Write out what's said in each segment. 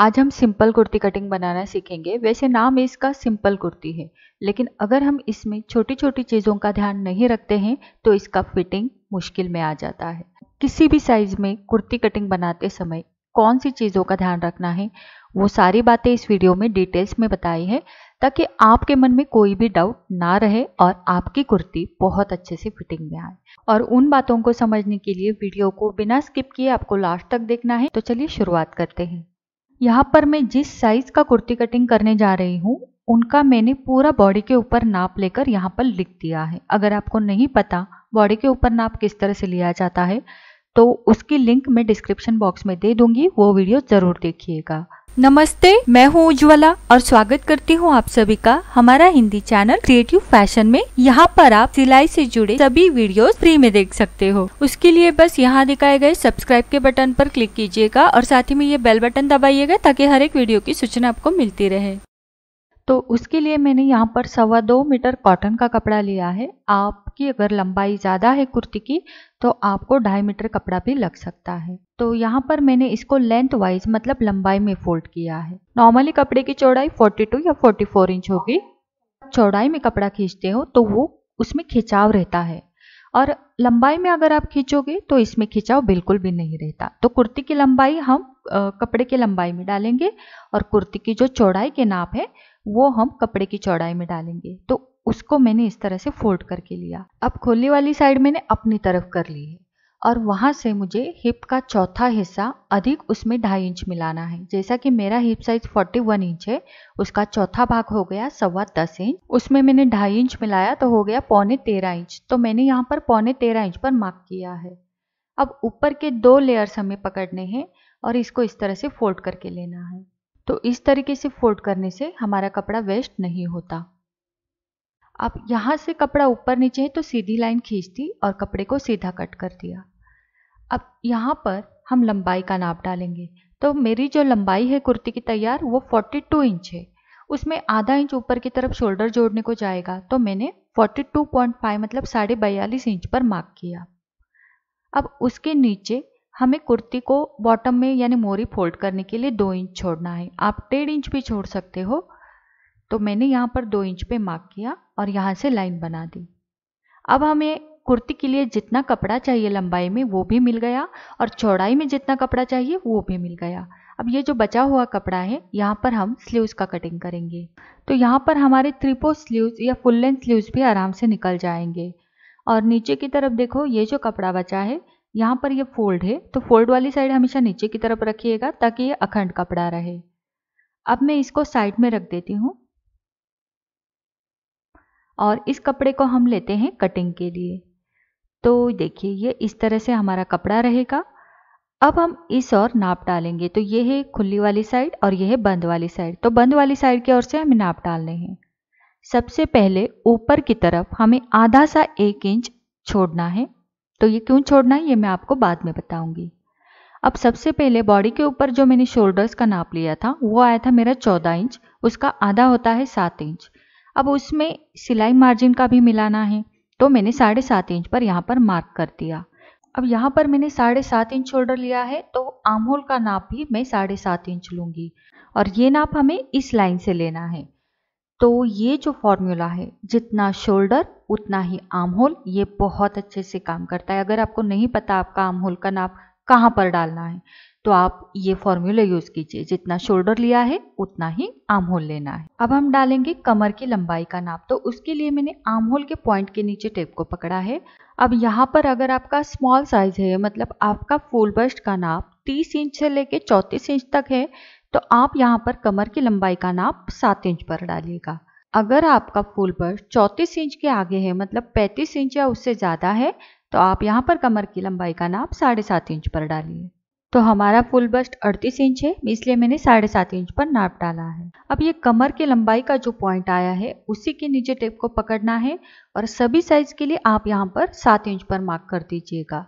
आज हम simple kurti cutting बनाना सीखेंगे वैसे नाम इसका सिंपल कुर्ती है लेकिन अगर हम इसमें छोटी छोटी चीज़ों का ध्यान नहीं रखते हैं तो इसका फिटिंग मुश्किल में आ जाता है किसी भी साइज़ में कुर्ती कटिंग बनाते समय कौन सी चीज़ों का ध्यान रखना है वो सारी बातें इस वीडियो में डिटेल्स में बताई है ताकि आपके मन में कोई भी डाउट ना रहे और आपकी कुर्ती बहुत अच्छे से फिटिंग में आए और उन बातों को समझने के लिए वीडियो को बिना स्किप किए आपको लास्ट तक देखना है तो चलिए शुरुआत करते हैं यहाँ पर मैं जिस साइज़ का कुर्ती कटिंग करने जा रही हूँ उनका मैंने पूरा बॉडी के ऊपर नाप लेकर यहाँ पर लिख दिया है अगर आपको नहीं पता बॉडी के ऊपर नाप किस तरह से लिया जाता है तो उसकी लिंक मैं डिस्क्रिप्शन बॉक्स में दे दूंगी वो वीडियो जरूर देखिएगा नमस्ते मैं हूँ उज्ज्वला और स्वागत करती हूँ आप सभी का हमारा हिंदी चैनल क्रिएटिव फैशन में यहाँ पर आप सिलाई से जुड़े सभी वीडियोस फ्री में देख सकते हो उसके लिए बस यहाँ दिखाए गए सब्सक्राइब के बटन पर क्लिक कीजिएगा और साथ ही में ये बेल बटन दबाइएगा ताकि हर एक वीडियो की सूचना आपको मिलती रहे तो उसके लिए मैंने यहाँ पर सवा दो मीटर कॉटन का कपड़ा लिया है आपकी अगर लंबाई ज़्यादा है कुर्ती की तो आपको ढाई मीटर कपड़ा भी लग सकता है तो यहाँ पर मैंने इसको लेंथ वाइज मतलब लंबाई में फोल्ड किया है नॉर्मली कपड़े की चौड़ाई 42 या 44 इंच होगी चौड़ाई में कपड़ा खींचते हो तो वो उसमें खिंचाव रहता है और लंबाई में अगर आप खींचोगे तो इसमें खिंचाव बिल्कुल भी नहीं रहता तो कुर्ती की लंबाई हम आ, कपड़े की लंबाई में डालेंगे और कुर्ती की जो चौड़ाई के नाप है वो हम कपड़े की चौड़ाई में डालेंगे तो उसको मैंने इस तरह से फोल्ड करके लिया अब खोली वाली साइड मैंने अपनी तरफ कर ली है और वहाँ से मुझे हिप का चौथा हिस्सा अधिक उसमें ढाई इंच मिलाना है जैसा कि मेरा हिप साइज 41 इंच है उसका चौथा भाग हो गया सवा दस इंच उसमें मैंने ढाई इंच मिलाया तो हो गया पौने तेरह इंच तो मैंने यहाँ पर पौने तेरह इंच पर मार्क किया है अब ऊपर के दो लेयर्स हमें पकड़ने हैं और इसको इस तरह से फोल्ड करके लेना है तो इस तरीके से फोल्ड करने से हमारा कपड़ा वेस्ट नहीं होता अब यहाँ से कपड़ा ऊपर नीचे है तो सीधी लाइन खींच दी और कपड़े को सीधा कट कर दिया अब यहाँ पर हम लंबाई का नाप डालेंगे तो मेरी जो लंबाई है कुर्ती की तैयार वो 42 इंच है उसमें आधा इंच ऊपर की तरफ शोल्डर जोड़ने को जाएगा तो मैंने 42.5 मतलब साढ़े बयालीस इंच पर मार्क किया अब उसके नीचे हमें कुर्ती को बॉटम में यानी मोरी फोल्ड करने के लिए दो इंच छोड़ना है आप डेढ़ इंच भी छोड़ सकते हो तो मैंने यहाँ पर दो इंच पे मार्क किया और यहाँ से लाइन बना दी अब हमें कुर्ती के लिए जितना कपड़ा चाहिए लंबाई में वो भी मिल गया और चौड़ाई में जितना कपड़ा चाहिए वो भी मिल गया अब ये जो बचा हुआ कपड़ा है यहाँ पर हम स्लीव्स का कटिंग करेंगे तो यहाँ पर हमारे त्रिपो स्लीव्स या फुल लेंथ स्लीव्स भी आराम से निकल जाएंगे और नीचे की तरफ देखो ये जो कपड़ा बचा है यहाँ पर ये फोल्ड है तो फोल्ड वाली साइड हमेशा नीचे की तरफ रखिएगा ताकि ये अखंड कपड़ा रहे अब मैं इसको साइड में रख देती हूँ और इस कपड़े को हम लेते हैं कटिंग के लिए तो देखिए ये इस तरह से हमारा कपड़ा रहेगा अब हम इस और नाप डालेंगे तो ये है खुली वाली साइड और ये है बंद वाली साइड तो बंद वाली साइड की ओर से हमें नाप डालने हैं सबसे पहले ऊपर की तरफ हमें आधा सा एक इंच छोड़ना है तो ये क्यों छोड़ना है ये मैं आपको बाद में बताऊंगी अब सबसे पहले बॉडी के ऊपर जो मैंने शोल्डर्स का नाप लिया था वो आया था मेरा चौदह इंच उसका आधा होता है सात इंच अब उसमें सिलाई मार्जिन का भी मिलाना है तो मैंने साढ़े सात इंच पर यहाँ पर मार्क कर दिया अब यहाँ पर मैंने साढ़े सात इंच शोल्डर लिया है तो आमहोल का नाप भी मैं साढ़े सात इंच लूंगी और ये नाप हमें इस लाइन से लेना है तो ये जो फॉर्मूला है जितना शोल्डर उतना ही आमहोल होल ये बहुत अच्छे से काम करता है अगर आपको नहीं पता आपका आमहोल होल का नाप कहाँ पर डालना है तो आप ये फॉर्मूला यूज कीजिए जितना शोल्डर लिया है उतना ही आमहोल होल लेना है अब हम डालेंगे कमर की लंबाई का नाप तो उसके लिए मैंने आमहोल होल के पॉइंट के नीचे टेप को पकड़ा है अब यहाँ पर अगर आपका स्मॉल साइज है मतलब आपका फुल बस्ट का नाप 30 इंच से लेके 34 इंच तक है तो आप यहाँ पर कमर की लंबाई का नाप सात इंच पर डालिएगा अगर आपका फुल बस्ट चौंतीस इंच के आगे है मतलब पैंतीस इंच या उससे ज़्यादा है तो आप यहाँ पर कमर की लंबाई का नाप साढ़े सात इंच पर डालिए तो हमारा फुल बस्ट अड़तीस इंच है इसलिए मैंने साढ़े सात इंच पर नाप डाला है अब ये कमर की लंबाई का जो पॉइंट आया है उसी के नीचे टेप को पकड़ना है और सभी साइज के लिए आप यहाँ पर सात इंच पर मार्क कर दीजिएगा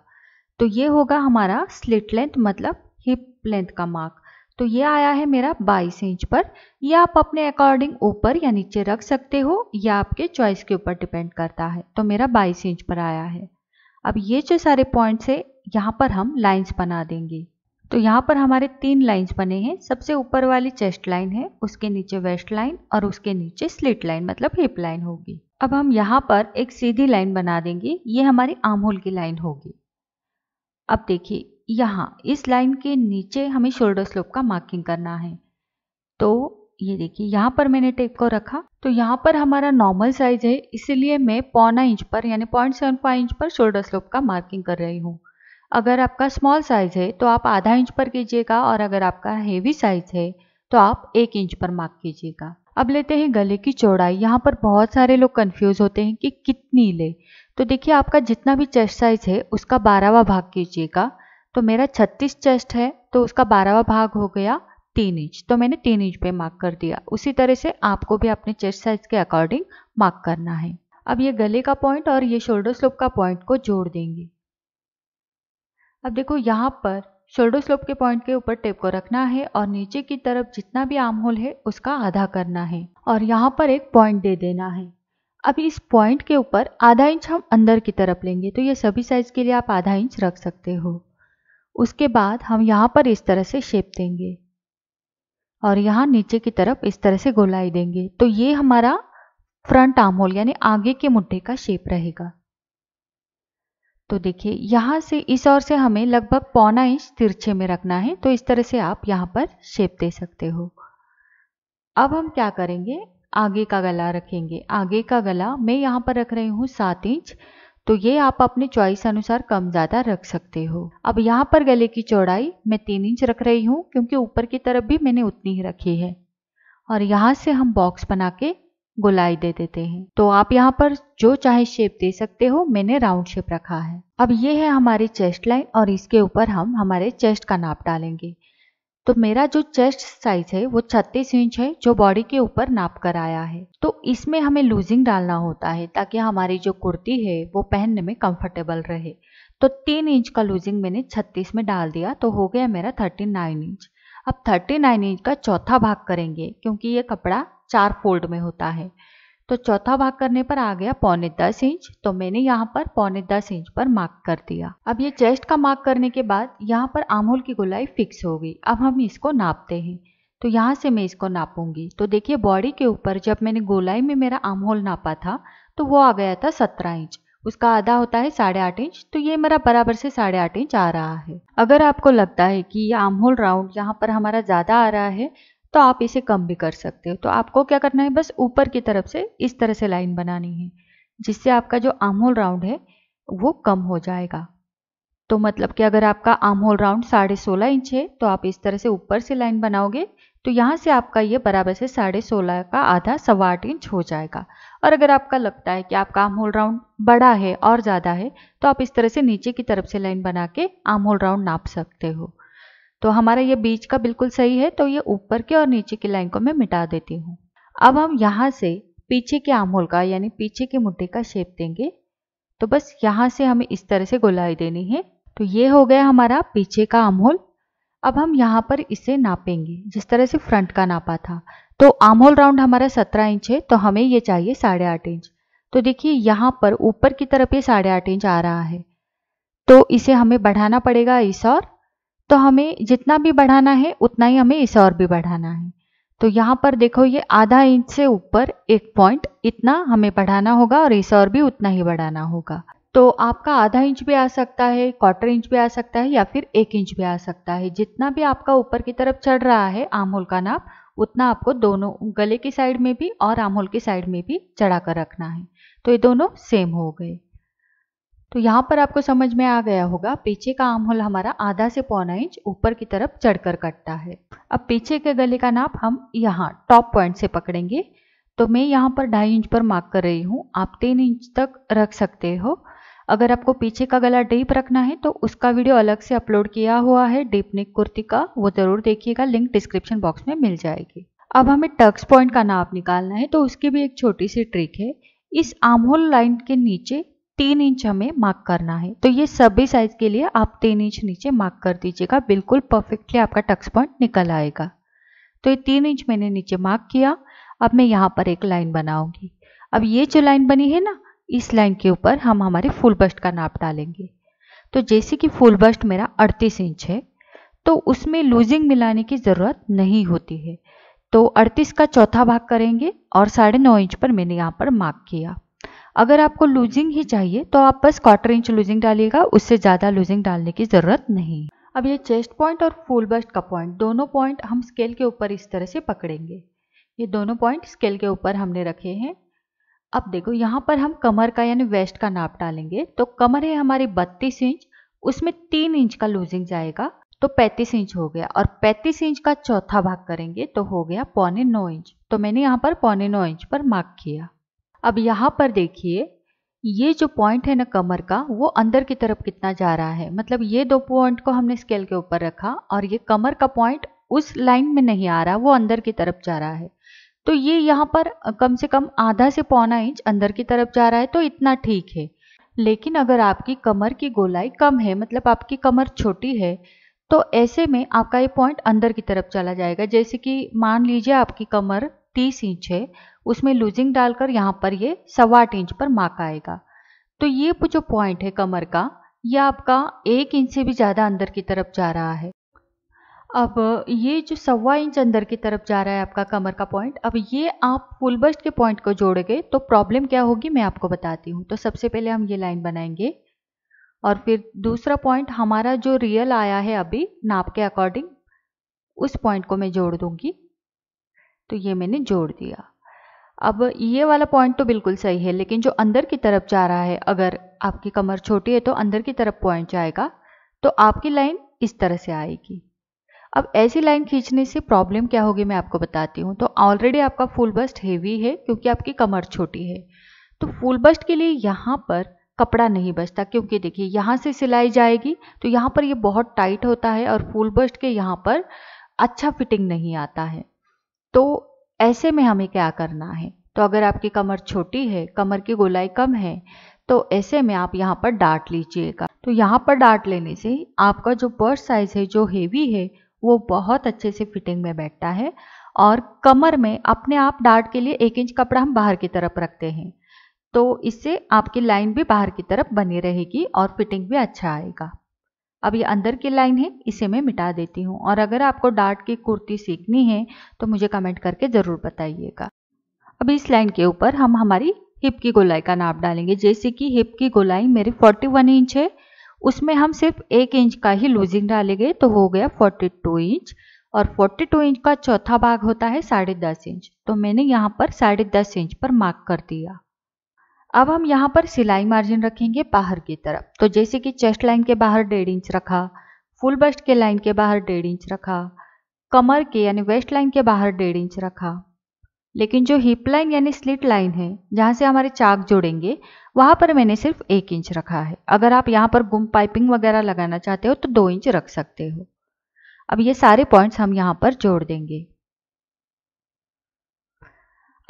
तो ये होगा हमारा स्लिट लेंथ मतलब हिप लेंथ का मार्क तो ये आया है मेरा बाईस इंच पर ये आप अपने अकॉर्डिंग ऊपर या नीचे रख सकते हो या आपके चॉइस के ऊपर डिपेंड करता है तो मेरा 22 इंच पर आया है अब ये जो सारे पॉइंट्स है यहाँ पर हम लाइंस बना देंगे तो यहाँ पर हमारे तीन लाइंस बने हैं सबसे ऊपर वाली चेस्ट लाइन है उसके नीचे वेस्ट लाइन और उसके नीचे स्लिट लाइन मतलब हिप लाइन होगी अब हम यहाँ पर एक सीधी लाइन बना देंगे ये हमारी आमहोल की लाइन होगी अब देखिए यहाँ इस लाइन के नीचे हमें शोल्डर स्लोप का मार्किंग करना है तो ये देखिए यहाँ पर मैंने टेप को रखा तो यहाँ पर हमारा नॉर्मल साइज है इसीलिए मैं पौना इंच पर यानी पॉइंट सेवन फाइव इंच पर शोल्डर स्लोप का मार्किंग कर रही हूँ अगर आपका स्मॉल साइज है तो आप आधा इंच पर कीजिएगा और अगर आपका हेवी साइज है तो आप एक इंच पर मार्क कीजिएगा अब लेते हैं गले की चौड़ाई यहाँ पर बहुत सारे लोग कन्फ्यूज होते हैं कि कितनी ले तो देखिए आपका जितना भी चेस्ट साइज है उसका बारहवा भाग कीजिएगा तो मेरा छत्तीस चेस्ट है तो उसका बारहवा भाग हो गया तीन इंच तो मैंने तीन इंच पे मार्क कर दिया उसी तरह से आपको भी अपने चेस्ट साइज के अकॉर्डिंग मार्क करना है अब ये गले का पॉइंट और ये शोल्डर स्लोप का पॉइंट को जोड़ देंगे अब देखो यहाँ पर शोल्डर स्लोप के पॉइंट के ऊपर टेप को रखना है और नीचे की तरफ जितना भी आम होल है उसका आधा करना है और यहाँ पर एक पॉइंट दे देना है अब इस पॉइंट के ऊपर आधा इंच हम अंदर की तरफ लेंगे तो ये सभी साइज के लिए आप आधा इंच रख सकते हो उसके बाद हम यहाँ पर इस तरह से शेप देंगे और यहाँ नीचे की तरफ इस तरह से गोलाई देंगे तो ये हमारा फ्रंट आर्म होल यानी आगे के मुट्ठे का शेप रहेगा तो देखिए यहाँ से इस ओर से हमें लगभग पौना इंच तिरछे में रखना है तो इस तरह से आप यहाँ पर शेप दे सकते हो अब हम क्या करेंगे आगे का गला रखेंगे आगे का गला मैं यहाँ पर रख रही हूँ सात इंच तो ये आप अपने चॉइस अनुसार कम ज़्यादा रख सकते हो अब यहाँ पर गले की चौड़ाई मैं तीन इंच रख रही हूँ क्योंकि ऊपर की तरफ भी मैंने उतनी ही रखी है और यहाँ से हम बॉक्स बना के गोलाई दे देते हैं तो आप यहाँ पर जो चाहे शेप दे सकते हो मैंने राउंड शेप रखा है अब ये है हमारी चेस्ट लाइन और इसके ऊपर हम हमारे चेस्ट का नाप डालेंगे तो मेरा जो चेस्ट साइज है वो 36 इंच है जो बॉडी के ऊपर नाप कर आया है तो इसमें हमें लूजिंग डालना होता है ताकि हमारी जो कुर्ती है वो पहनने में कंफर्टेबल रहे तो तीन इंच का लूजिंग मैंने 36 में डाल दिया तो हो गया मेरा 39 इंच अब 39 इंच का चौथा भाग करेंगे क्योंकि ये कपड़ा चार फोल्ड में होता है तो चौथा भाग करने पर आ गया पौने दस इंच तो मैंने यहाँ पर पौने दस इंच पर मार्क कर दिया अब ये चेस्ट का मार्क करने के बाद यहाँ पर आमहोल की गोलाई फिक्स हो गई अब हम इसको नापते हैं तो यहाँ से मैं इसको नापूंगी तो देखिए बॉडी के ऊपर जब मैंने गोलाई में मेरा आमहोल नापा था तो वो आ गया था सत्रह इंच उसका आधा होता है साढ़े आठ इंच तो ये मेरा बराबर से साढ़े आठ इंच आ रहा है अगर आपको लगता है कि ये आमहोल राउंड यहाँ पर हमारा ज़्यादा आ रहा है तो आप इसे कम भी कर सकते हो तो आपको क्या करना है बस ऊपर की तरफ से इस तरह से लाइन बनानी है जिससे आपका जो आम होल राउंड है वो कम हो जाएगा तो मतलब कि अगर आपका आम होल राउंड साढ़े सोलह इंच है तो आप इस तरह से ऊपर से लाइन बनाओगे तो यहाँ से आपका ये बराबर से साढ़े सोलह का आधा सवा आठ इंच हो जाएगा और अगर आपका लगता है कि आपका आम होल राउंड बड़ा है और ज़्यादा है तो आप इस तरह से नीचे की तरफ से लाइन बना के आम होल राउंड नाप सकते हो तो हमारा ये बीच का बिल्कुल सही है तो ये ऊपर के और नीचे की लाइन को मैं मिटा देती हूँ अब हम यहाँ से पीछे के आमहोल का यानी पीछे के मुट्ठी का शेप देंगे तो बस यहाँ से हमें इस तरह से गोलाई देनी है तो ये हो गया हमारा पीछे का आमहोल अब हम यहाँ पर इसे नापेंगे जिस तरह से फ्रंट का नापा था तो आमहोल राउंड हमारा सत्रह इंच है तो हमें ये चाहिए साढ़े आठ इंच तो देखिए यहाँ पर ऊपर की तरफ ये साढ़े आठ इंच आ रहा है तो इसे हमें बढ़ाना पड़ेगा इस और तो हमें जितना भी बढ़ाना है उतना ही हमें इसे और भी बढ़ाना है तो यहाँ पर देखो ये आधा इंच से ऊपर एक पॉइंट इतना हमें बढ़ाना होगा और इसे और भी उतना ही बढ़ाना होगा तो आपका आधा इंच भी आ सकता है क्वार्टर इंच भी आ सकता है या फिर एक इंच भी आ सकता है जितना भी आपका ऊपर की तरफ चढ़ रहा है आम होल का नाप उतना आपको दोनों गले की साइड में भी और आम होल की साइड में भी चढ़ा कर रखना है तो ये दोनों सेम हो गए तो यहाँ पर आपको समझ में आ गया होगा पीछे का आमहोल होल हमारा आधा से पौना इंच ऊपर की तरफ चढ़कर कटता है अब पीछे के गले का नाप हम यहाँ टॉप पॉइंट से पकड़ेंगे तो मैं यहाँ पर ढाई इंच पर मार्क कर रही हूँ आप तीन इंच तक रख सकते हो अगर आपको पीछे का गला डीप रखना है तो उसका वीडियो अलग से अपलोड किया हुआ है डीप नेक कुर्ती का वो ज़रूर देखिएगा लिंक डिस्क्रिप्शन बॉक्स में मिल जाएगी अब हमें टक्स पॉइंट का नाप निकालना है तो उसकी भी एक छोटी सी ट्रिक है इस आमहोल लाइन के नीचे तीन इंच हमें मार्क करना है तो ये सभी साइज के लिए आप तीन इंच नीचे मार्क कर दीजिएगा बिल्कुल परफेक्टली आपका टक्स पॉइंट निकल आएगा तो ये तीन इंच मैंने नीचे मार्क किया अब मैं यहाँ पर एक लाइन बनाऊंगी अब ये जो लाइन बनी है ना इस लाइन के ऊपर हम हमारे फुल बस्ट का नाप डालेंगे तो जैसे कि फुल बस्ट मेरा अड़तीस इंच है तो उसमें लूजिंग मिलाने की ज़रूरत नहीं होती है तो 38 का चौथा भाग करेंगे और साढ़े नौ इंच पर मैंने यहाँ पर मार्क किया अगर आपको लूजिंग ही चाहिए तो आप बस क्वार्टर इंच लूजिंग डालिएगा उससे ज़्यादा लूजिंग डालने की ज़रूरत नहीं अब ये चेस्ट पॉइंट और फुल बस्ट का पॉइंट दोनों पॉइंट हम स्केल के ऊपर इस तरह से पकड़ेंगे ये दोनों पॉइंट स्केल के ऊपर हमने रखे हैं अब देखो यहाँ पर हम कमर का यानी वेस्ट का नाप डालेंगे तो कमर है हमारी बत्तीस इंच उसमें तीन इंच का लूजिंग जाएगा तो 35 इंच हो गया और 35 इंच का चौथा भाग करेंगे तो हो गया पौने नौ इंच तो मैंने यहाँ पर पौने नौ इंच पर मार्क किया अब यहाँ पर देखिए ये जो पॉइंट है ना कमर का वो अंदर की तरफ कितना जा रहा है मतलब ये दो पॉइंट को हमने स्केल के ऊपर रखा और ये कमर का पॉइंट उस लाइन में नहीं आ रहा वो अंदर की तरफ जा रहा है तो ये यहाँ पर कम से कम आधा से पौना इंच अंदर की तरफ जा रहा है तो इतना ठीक है लेकिन अगर आपकी कमर की गोलाई कम है मतलब आपकी कमर छोटी है तो ऐसे में आपका ये पॉइंट अंदर की तरफ चला जाएगा जैसे कि मान लीजिए आपकी कमर तीस इंच है उसमें लूजिंग डालकर यहाँ पर ये सवा आठ इंच पर मार्क आएगा तो ये जो पॉइंट है कमर का ये आपका एक इंच से भी ज़्यादा अंदर की तरफ जा रहा है अब ये जो सवा इंच अंदर की तरफ जा रहा है आपका कमर का पॉइंट अब ये आप फुल बस्ट के पॉइंट को जोड़ेंगे तो प्रॉब्लम क्या होगी मैं आपको बताती हूँ तो सबसे पहले हम ये लाइन बनाएंगे और फिर दूसरा पॉइंट हमारा जो रियल आया है अभी नाप के अकॉर्डिंग उस पॉइंट को मैं जोड़ दूंगी तो ये मैंने जोड़ दिया अब ये वाला पॉइंट तो बिल्कुल सही है लेकिन जो अंदर की तरफ जा रहा है अगर आपकी कमर छोटी है तो अंदर की तरफ पॉइंट जाएगा तो आपकी लाइन इस तरह से आएगी अब ऐसी लाइन खींचने से प्रॉब्लम क्या होगी मैं आपको बताती हूँ तो ऑलरेडी आपका फुल बस्ट हेवी है क्योंकि आपकी कमर छोटी है तो फुल बस्ट के लिए यहाँ पर कपड़ा नहीं बचता क्योंकि देखिए यहाँ से सिलाई जाएगी तो यहाँ पर ये बहुत टाइट होता है और फुल बस्ट के यहाँ पर अच्छा फिटिंग नहीं आता है तो ऐसे में हमें क्या करना है तो अगर आपकी कमर छोटी है कमर की गोलाई कम है तो ऐसे में आप यहाँ पर डांट लीजिएगा तो यहाँ पर डांट लेने से आपका जो पर्स साइज है जो हेवी है वो बहुत अच्छे से फिटिंग में बैठता है और कमर में अपने आप डांट के लिए एक इंच कपड़ा हम बाहर की तरफ रखते हैं तो इससे आपकी लाइन भी बाहर की तरफ बनी रहेगी और फिटिंग भी अच्छा आएगा अब ये अंदर की लाइन है इसे मैं मिटा देती हूँ और अगर आपको डार्ट की कुर्ती सीखनी है तो मुझे कमेंट करके ज़रूर बताइएगा अब इस लाइन के ऊपर हम हमारी हिप की गोलाई का नाप डालेंगे जैसे कि हिप की गोलाई मेरी 41 इंच है उसमें हम सिर्फ एक इंच का ही लूजिंग डालेंगे तो हो गया 42 इंच और 42 इंच का चौथा भाग होता है साढ़े दस इंच तो मैंने यहाँ पर साढ़े दस इंच पर मार्क कर दिया अब हम यहाँ पर सिलाई मार्जिन रखेंगे बाहर की तरफ तो जैसे कि चेस्ट लाइन के बाहर डेढ़ इंच रखा फुल बस्ट के लाइन के बाहर डेढ़ इंच रखा कमर के यानी वेस्ट लाइन के बाहर डेढ़ इंच रखा लेकिन जो हिप लाइन यानी स्लिट लाइन है जहाँ से हमारे चाक जोड़ेंगे वहाँ पर मैंने सिर्फ एक इंच रखा है अगर आप यहाँ पर गुम पाइपिंग वगैरह लगाना चाहते हो तो दो इंच रख सकते हो अब ये सारे पॉइंट्स हम यहाँ पर जोड़ देंगे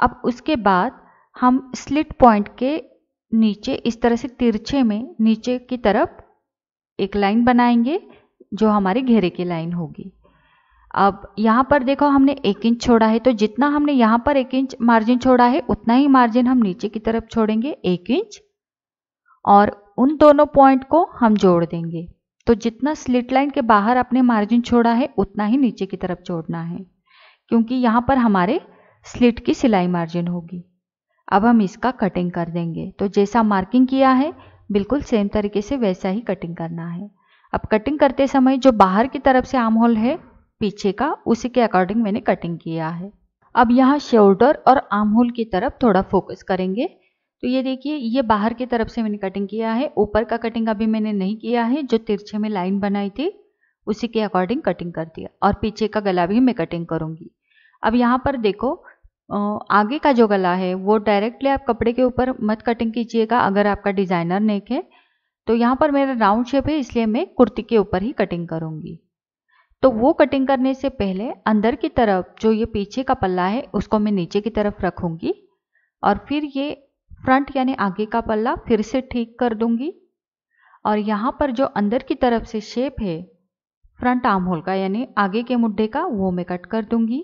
अब उसके बाद हम स्लिट पॉइंट के नीचे इस तरह से तिरछे में नीचे की तरफ एक लाइन बनाएंगे जो हमारे घेरे की लाइन होगी अब यहाँ पर देखो हमने एक इंच छोड़ा है तो जितना हमने यहाँ पर एक इंच मार्जिन छोड़ा है उतना ही मार्जिन हम नीचे की तरफ छोड़ेंगे एक इंच और उन दोनों पॉइंट को हम जोड़ देंगे तो जितना स्लिट लाइन के बाहर आपने मार्जिन छोड़ा है उतना ही नीचे की तरफ जोड़ना है क्योंकि यहाँ पर हमारे स्लिट की सिलाई मार्जिन होगी अब हम इसका कटिंग कर देंगे तो जैसा मार्किंग किया है बिल्कुल सेम तरीके से वैसा ही कटिंग करना है अब कटिंग करते समय जो बाहर की तरफ से आर्म होल है पीछे का उसी के अकॉर्डिंग मैंने कटिंग किया है अब यहाँ शोल्डर और आर्म होल की तरफ थोड़ा फोकस करेंगे तो ये देखिए ये बाहर की तरफ से मैंने कटिंग किया है ऊपर का कटिंग अभी मैंने नहीं किया है जो तिरछे में लाइन बनाई थी उसी के अकॉर्डिंग कटिंग कर दिया और पीछे का गला भी मैं कटिंग करूँगी अब यहाँ पर देखो आगे का जो गला है वो डायरेक्टली आप कपड़े के ऊपर मत कटिंग कीजिएगा अगर आपका डिज़ाइनर नेक है तो यहाँ पर मेरा राउंड शेप है इसलिए मैं कुर्ती के ऊपर ही कटिंग करूँगी तो वो कटिंग करने से पहले अंदर की तरफ जो ये पीछे का पल्ला है उसको मैं नीचे की तरफ रखूँगी और फिर ये फ्रंट यानी आगे का पल्ला फिर से ठीक कर दूँगी और यहाँ पर जो अंदर की तरफ से शेप है फ्रंट आर्म होल का यानी आगे के मुड्ढे का वो मैं कट कर दूँगी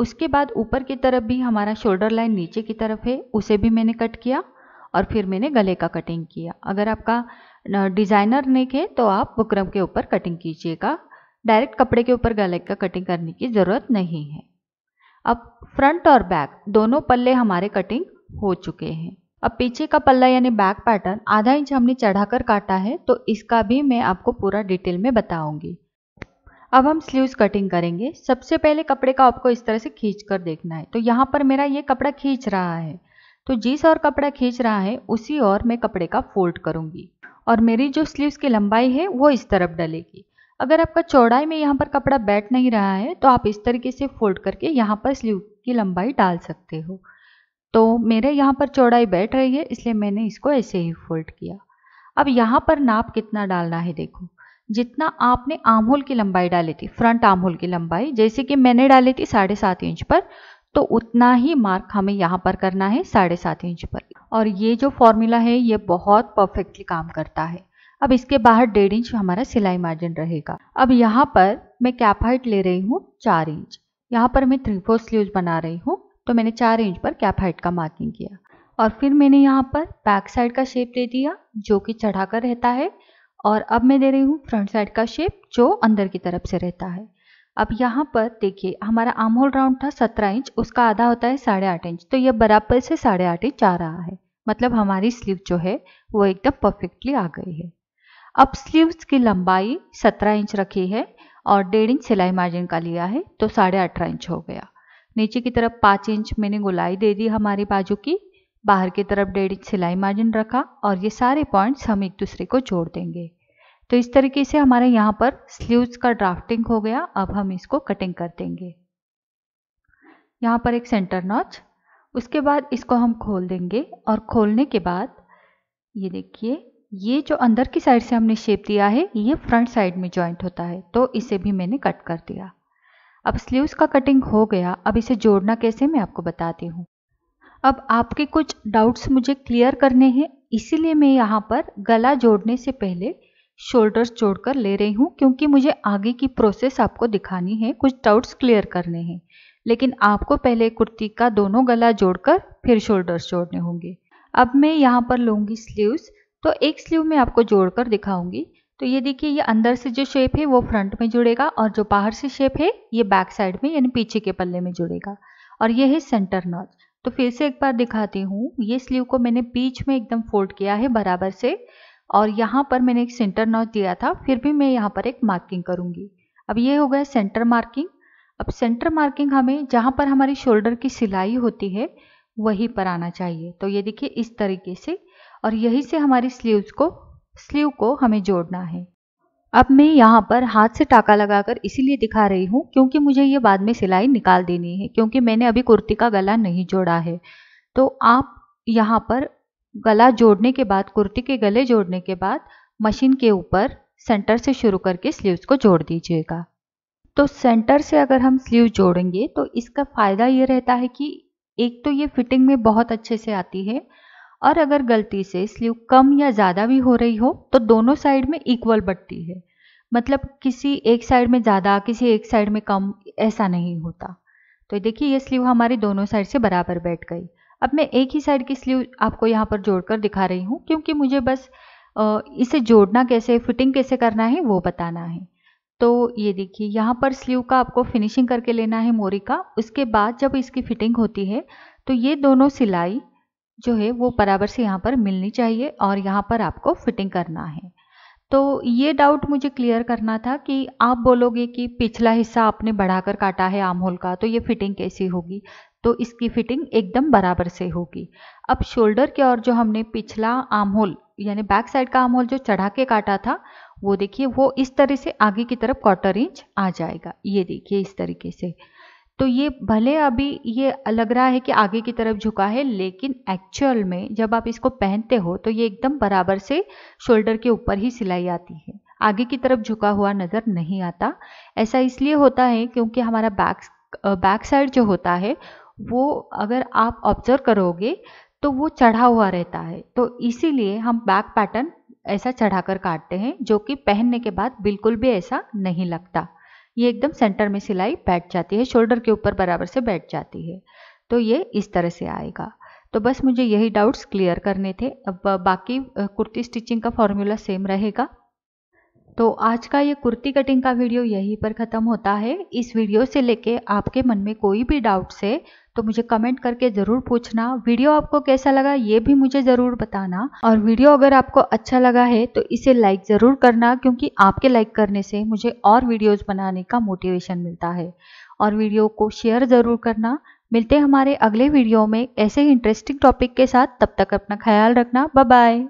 उसके बाद ऊपर की तरफ भी हमारा शोल्डर लाइन नीचे की तरफ है उसे भी मैंने कट किया और फिर मैंने गले का कटिंग किया अगर आपका डिज़ाइनर नेक है तो आप बुकरम के ऊपर कटिंग कीजिएगा डायरेक्ट कपड़े के ऊपर गले का कटिंग करने की ज़रूरत नहीं है अब फ्रंट और बैक दोनों पल्ले हमारे कटिंग हो चुके हैं अब पीछे का पल्ला यानी बैक पैटर्न आधा इंच हमने चढ़ाकर काटा है तो इसका भी मैं आपको पूरा डिटेल में बताऊंगी अब हम स्लीव्स कटिंग करेंगे सबसे पहले कपड़े का आपको इस तरह से खींच कर देखना है तो यहाँ पर मेरा ये कपड़ा खींच रहा है तो जिस और कपड़ा खींच रहा है उसी और मैं कपड़े का फोल्ड करूँगी और मेरी जो स्लीव्स की लंबाई है वो इस तरफ डलेगी अगर आपका चौड़ाई में यहाँ पर कपड़ा बैठ नहीं रहा है तो आप इस तरीके से फोल्ड करके यहाँ पर स्लीव की लंबाई डाल सकते हो तो मेरे यहाँ पर चौड़ाई बैठ रही है इसलिए मैंने इसको ऐसे ही फोल्ड किया अब यहाँ पर नाप कितना डालना है देखो जितना आपने आमहोल होल की लंबाई डाली थी फ्रंट आमहोल होल की लंबाई जैसे कि मैंने डाली थी साढ़े सात इंच पर तो उतना ही मार्क हमें यहाँ पर करना है साढ़े सात इंच पर और ये जो फॉर्मूला है ये बहुत परफेक्टली काम करता है अब इसके बाहर डेढ़ इंच हमारा सिलाई मार्जिन रहेगा अब यहाँ पर मैं कैप हाइट ले रही हूँ चार इंच यहाँ पर मैं थ्री फोर स्लीव बना रही हूँ तो मैंने चार इंच पर कैप हाइट का मार्किंग किया और फिर मैंने यहाँ पर बैक साइड का शेप दे दिया जो कि चढ़ाकर रहता है और अब मैं दे रही हूँ फ्रंट साइड का शेप जो अंदर की तरफ से रहता है अब यहाँ पर देखिए हमारा आम होल राउंड था सत्रह इंच उसका आधा होता है साढ़े आठ इंच तो ये बराबर से साढ़े आठ इंच आ रहा है मतलब हमारी स्लीव जो है वो एकदम परफेक्टली आ गई है अब स्लीव्स की लंबाई सत्रह इंच रखी है और डेढ़ इंच सिलाई मार्जिन का लिया है तो साढ़े अठारह इंच हो गया नीचे की तरफ पाँच इंच मैंने गुलाई दे दी हमारी बाजू की बाहर की तरफ डेढ़ इंच सिलाई मार्जिन रखा और ये सारे पॉइंट्स हम एक दूसरे को जोड़ देंगे तो इस तरीके से हमारे यहाँ पर स्लीव्स का ड्राफ्टिंग हो गया अब हम इसको कटिंग कर देंगे यहाँ पर एक सेंटर नॉच उसके बाद इसको हम खोल देंगे और खोलने के बाद ये देखिए ये जो अंदर की साइड से हमने शेप दिया है ये फ्रंट साइड में ज्वाइंट होता है तो इसे भी मैंने कट कर दिया अब स्लीव्स का कटिंग हो गया अब इसे जोड़ना कैसे मैं आपको बताती हूँ अब आपके कुछ डाउट्स मुझे क्लियर करने हैं इसीलिए मैं यहाँ पर गला जोड़ने से पहले शोल्डर्स जोड़कर ले रही हूँ क्योंकि मुझे आगे की प्रोसेस आपको दिखानी है कुछ डाउट्स क्लियर करने हैं लेकिन आपको पहले कुर्ती का दोनों गला जोड़कर फिर शोल्डर्स जोड़ने होंगे अब मैं यहाँ पर लूँगी स्लीव्स तो एक स्लीव में आपको जोड़कर दिखाऊंगी तो ये देखिए ये अंदर से जो शेप है वो फ्रंट में जुड़ेगा और जो बाहर से शेप है ये बैक साइड में यानी पीछे के पल्ले में जुड़ेगा और ये है सेंटर नॉच तो फिर से एक बार दिखाती हूँ ये स्लीव को मैंने बीच में एकदम फोल्ड किया है बराबर से और यहाँ पर मैंने एक सेंटर नॉच दिया था फिर भी मैं यहाँ पर एक मार्किंग करूँगी अब ये हो गया सेंटर मार्किंग अब सेंटर मार्किंग हमें जहाँ पर हमारी शोल्डर की सिलाई होती है वहीं पर आना चाहिए तो ये देखिए इस तरीके से और यहीं से हमारी स्लीव को स्लीव को हमें जोड़ना है अब मैं यहाँ पर हाथ से टाका लगाकर इसीलिए दिखा रही हूँ क्योंकि मुझे ये बाद में सिलाई निकाल देनी है क्योंकि मैंने अभी कुर्ती का गला नहीं जोड़ा है तो आप यहाँ पर गला जोड़ने के बाद कुर्ती के गले जोड़ने के बाद मशीन के ऊपर सेंटर से शुरू करके स्लीव्स को जोड़ दीजिएगा तो सेंटर से अगर हम स्लीव जोड़ेंगे तो इसका फ़ायदा ये रहता है कि एक तो ये फिटिंग में बहुत अच्छे से आती है और अगर गलती से स्लीव कम या ज़्यादा भी हो रही हो तो दोनों साइड में इक्वल बढ़ती है मतलब किसी एक साइड में ज़्यादा किसी एक साइड में कम ऐसा नहीं होता तो देखिए ये स्लीव हमारी दोनों साइड से बराबर बैठ गई अब मैं एक ही साइड की स्लीव आपको यहाँ पर जोड़कर दिखा रही हूँ क्योंकि मुझे बस इसे जोड़ना कैसे फिटिंग कैसे करना है वो बताना है तो ये देखिए यहाँ पर स्लीव का आपको फिनिशिंग करके लेना है मोरी का उसके बाद जब इसकी फिटिंग होती है तो ये दोनों सिलाई जो है वो बराबर से यहाँ पर मिलनी चाहिए और यहाँ पर आपको फिटिंग करना है तो ये डाउट मुझे क्लियर करना था कि आप बोलोगे कि पिछला हिस्सा आपने बढ़ाकर काटा है आम होल का तो ये फिटिंग कैसी होगी तो इसकी फिटिंग एकदम बराबर से होगी अब शोल्डर के और जो हमने पिछला आम होल यानी बैक साइड का आम होल जो चढ़ा के काटा था वो देखिए वो इस तरह से आगे की तरफ क्वार्टर इंच आ जाएगा ये देखिए इस तरीके से तो ये भले अभी ये लग रहा है कि आगे की तरफ झुका है लेकिन एक्चुअल में जब आप इसको पहनते हो तो ये एकदम बराबर से शोल्डर के ऊपर ही सिलाई आती है आगे की तरफ झुका हुआ नज़र नहीं आता ऐसा इसलिए होता है क्योंकि हमारा बैक बैक साइड जो होता है वो अगर आप ऑब्जर्व करोगे तो वो चढ़ा हुआ रहता है तो इसीलिए हम बैक पैटर्न ऐसा चढ़ाकर काटते हैं जो कि पहनने के बाद बिल्कुल भी ऐसा नहीं लगता ये एकदम सेंटर में सिलाई बैठ जाती है शोल्डर के ऊपर बराबर से बैठ जाती है तो ये इस तरह से आएगा तो बस मुझे यही डाउट्स क्लियर करने थे अब बाकी कुर्ती स्टिचिंग का फॉर्मूला सेम रहेगा तो आज का ये कुर्ती कटिंग का वीडियो यहीं पर ख़त्म होता है इस वीडियो से लेके आपके मन में कोई भी डाउट्स है तो मुझे कमेंट करके ज़रूर पूछना वीडियो आपको कैसा लगा ये भी मुझे ज़रूर बताना और वीडियो अगर आपको अच्छा लगा है तो इसे लाइक ज़रूर करना क्योंकि आपके लाइक करने से मुझे और वीडियोज़ बनाने का मोटिवेशन मिलता है और वीडियो को शेयर ज़रूर करना मिलते हमारे अगले वीडियो में ऐसे ही इंटरेस्टिंग टॉपिक के साथ तब तक अपना ख्याल रखना बाय बाय